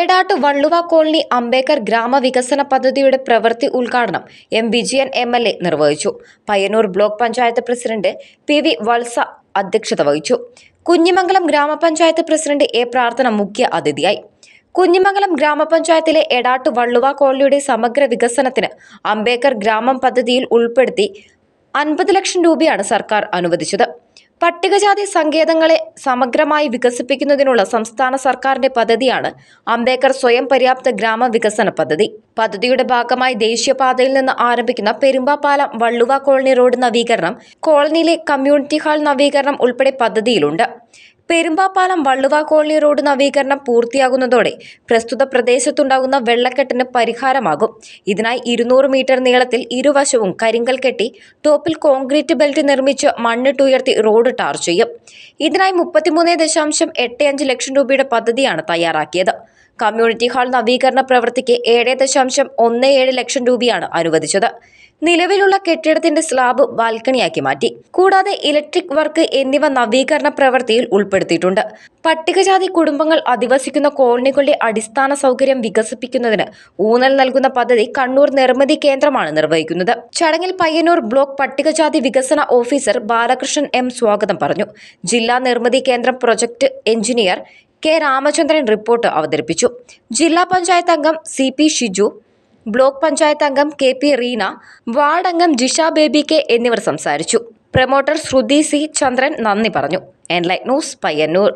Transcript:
Edat Valluva colony Ambedkar ഗ്രാമവികസന പദ്ധതിയുടെ പ്രവൃത്തി ഉദ്ഘാടനം M Vijayan M L A നിർവഹിച്ചു Payyannur block panchayat president P V Valsa അധ്യക്ഷത വഹിച്ചു കുഞ്ഞിമംഗലം ഗ്രാമപഞ്ചായത്ത് പ്രസിഡന്റ് എ പ്രാർത്ഥന മുഖ്യ അതിഥിയായി കുഞ്ഞിമംഗലം ഗ്രാമപഞ്ചായത്തിലെ എടാട്ട് വള്ളുവ കോളനിയുടെ സമഗ്ര വികസനത്തിന് അംബേദ്കർ ഗ്രാമം പദ്ധതിയിൽ ഉൾപ്പെടുത്തി അൻപത് ലക്ഷം രൂപയാണ് സർക്കാർ അനുവദിച്ചത് പട്ടികജാതി സങ്കേതങ്ങളെ സമഗ്രമായി വികസിപ്പിക്കുന്നതിനുള്ള സംസ്ഥാന സർക്കാരിന്റെ പദ്ധതിയാണ് അംബേദ്കർ സ്വയം പര്യാപ്ത ഗ്രാമ വികസന പദ്ധതി പദ്ധതിയുടെ ഭാഗമായി ദേശീയപാതയിൽ നിന്ന് ആരംഭിക്കുന്ന പെരുമ്പാപാലം വള്ളുവ കോളനി റോഡ് നവീകരണം കോളനിയിലെ കമ്മ്യൂണിറ്റി ഹാൾ നവീകരണം ഉൾപ്പെടെ പദ്ധതിയിലുണ്ട് പെരുമ്പാപ്പാലം വള്ളുവ കോളനി റോഡ് നവീകരണം പൂർത്തിയാകുന്നതോടെ പ്രസ്തുത പ്രദേശത്തുണ്ടാകുന്ന വെള്ളക്കെട്ടിന് പരിഹാരമാകും ഇതിനായി ഇരുന്നൂറ് മീറ്റർ നീളത്തിൽ ഇരുവശവും കരിങ്കൽ കെട്ടി ടോപ്പിൽ കോൺക്രീറ്റ് ബെൽറ്റ് നിർമ്മിച്ച് മണ്ണിട്ടുയർത്തി റോഡ് ടാർ ചെയ്യും ഇതിനായി മുപ്പത്തിമൂന്ന് ദശാംശം എട്ട് അഞ്ച് ലക്ഷം രൂപയുടെ പദ്ധതിയാണ് തയ്യാറാക്കിയത് കമ്മ്യൂണിറ്റി ഹാൾ നവീകരണ പ്രവൃത്തിക്ക് ഏഴ് ദശാംശം ഒന്ന് ഏഴ് ലക്ഷം രൂപയാണ് അനുവദിച്ചത് നിലവിലുള്ള കെട്ടിടത്തിന്റെ സ്ലാബ് ബാൽക്കണിയാക്കി മാറ്റി കൂടാതെ ഇലക്ട്രിക് വർക്ക് എന്നിവ നവീകരണ പ്രവൃത്തിയിൽ ഉൾപ്പെടുത്തിയിട്ടുണ്ട് പട്ടികജാതി കുടുംബങ്ങൾ അധിവസിക്കുന്ന കോളനികളുടെ അടിസ്ഥാന സൗകര്യം വികസിപ്പിക്കുന്നതിന് ഊന്നൽ നൽകുന്ന പദ്ധതി കണ്ണൂർ നിർമ്മിതി കേന്ദ്രമാണ് നിർവഹിക്കുന്നത് ചടങ്ങിൽ പയ്യന്നൂർ ബ്ലോക്ക് പട്ടികജാതി വികസന ഓഫീസർ ബാലകൃഷ്ണൻ എം സ്വാഗതം പറഞ്ഞു ജില്ലാ നിർമ്മിതി കേന്ദ്രം project engineer K Ramachandran report അവതരിപ്പിച്ചു ജില്ലാ പഞ്ചായത്ത് അംഗം C P Shiju block panchayat അംഗം കെ പി റീന വാർഡ് അംഗം ജിഷ ബേബി കെ എന്നിവർ സംസാരിച്ചു പ്രൊമോട്ടർ ശ്രുതി സി ചന്ദ്രൻ നന്ദി പറഞ്ഞു എൻലൈറ്റ് ന്യൂസ് പയ്യന്നൂർ